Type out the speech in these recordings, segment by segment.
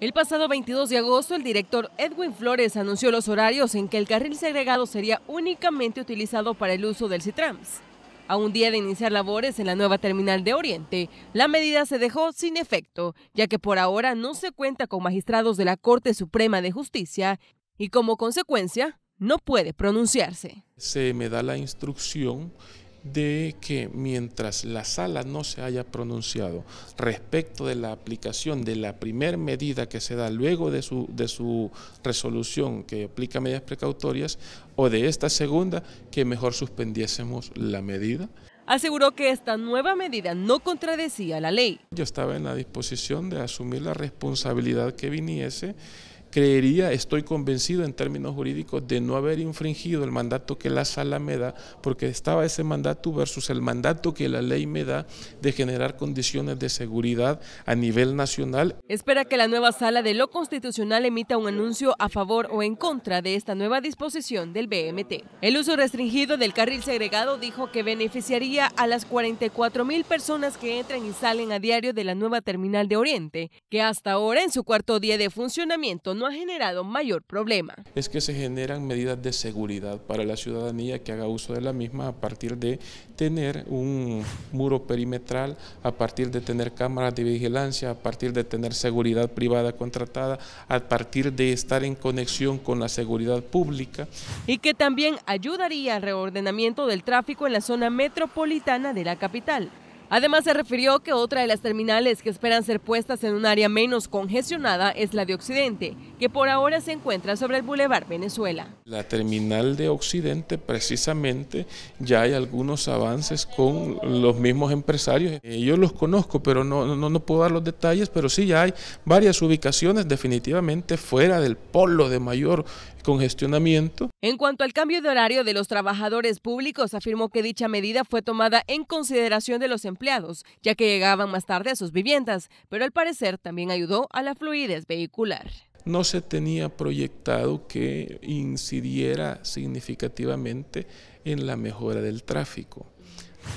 El pasado 22 de agosto, el director Edwin Flores anunció los horarios en que el carril segregado sería únicamente utilizado para el uso del CITRAMS. A un día de iniciar labores en la nueva terminal de Oriente, la medida se dejó sin efecto, ya que por ahora no se cuenta con magistrados de la Corte Suprema de Justicia y como consecuencia no puede pronunciarse. Se me da la instrucción de que mientras la sala no se haya pronunciado respecto de la aplicación de la primer medida que se da luego de su, de su resolución que aplica medidas precautorias o de esta segunda, que mejor suspendiésemos la medida. Aseguró que esta nueva medida no contradecía la ley. Yo estaba en la disposición de asumir la responsabilidad que viniese creería, estoy convencido en términos jurídicos de no haber infringido el mandato que la sala me da, porque estaba ese mandato versus el mandato que la ley me da de generar condiciones de seguridad a nivel nacional. Espera que la nueva sala de lo constitucional emita un anuncio a favor o en contra de esta nueva disposición del BMT. El uso restringido del carril segregado dijo que beneficiaría a las 44 mil personas que entran y salen a diario de la nueva terminal de Oriente, que hasta ahora en su cuarto día de funcionamiento no ha generado mayor problema. Es que se generan medidas de seguridad para la ciudadanía que haga uso de la misma a partir de tener un muro perimetral, a partir de tener cámaras de vigilancia, a partir de tener seguridad privada contratada, a partir de estar en conexión con la seguridad pública. Y que también ayudaría al reordenamiento del tráfico en la zona metropolitana de la capital. Además, se refirió que otra de las terminales que esperan ser puestas en un área menos congestionada es la de Occidente, que por ahora se encuentra sobre el Boulevard Venezuela. La terminal de Occidente, precisamente, ya hay algunos avances con los mismos empresarios. yo los conozco, pero no, no puedo dar los detalles, pero sí ya hay varias ubicaciones definitivamente fuera del polo de mayor congestionamiento. En cuanto al cambio de horario de los trabajadores públicos, afirmó que dicha medida fue tomada en consideración de los empleados, ya que llegaban más tarde a sus viviendas, pero al parecer también ayudó a la fluidez vehicular. No se tenía proyectado que incidiera significativamente en la mejora del tráfico.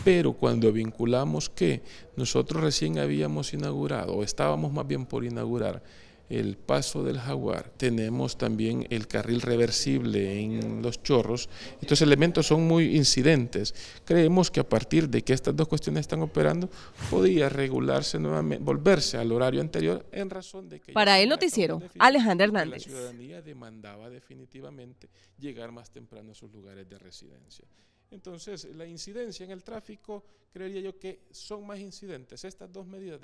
Pero cuando vinculamos que nosotros recién habíamos inaugurado, o estábamos más bien por inaugurar, el paso del jaguar, tenemos también el carril reversible en los chorros. Estos elementos son muy incidentes. Creemos que a partir de que estas dos cuestiones están operando, podría regularse nuevamente, volverse al horario anterior en razón de que... Para el noticiero, Alejandra Hernández. La ciudadanía demandaba definitivamente llegar más temprano a sus lugares de residencia. Entonces, la incidencia en el tráfico, creería yo que son más incidentes. Estas dos medidas...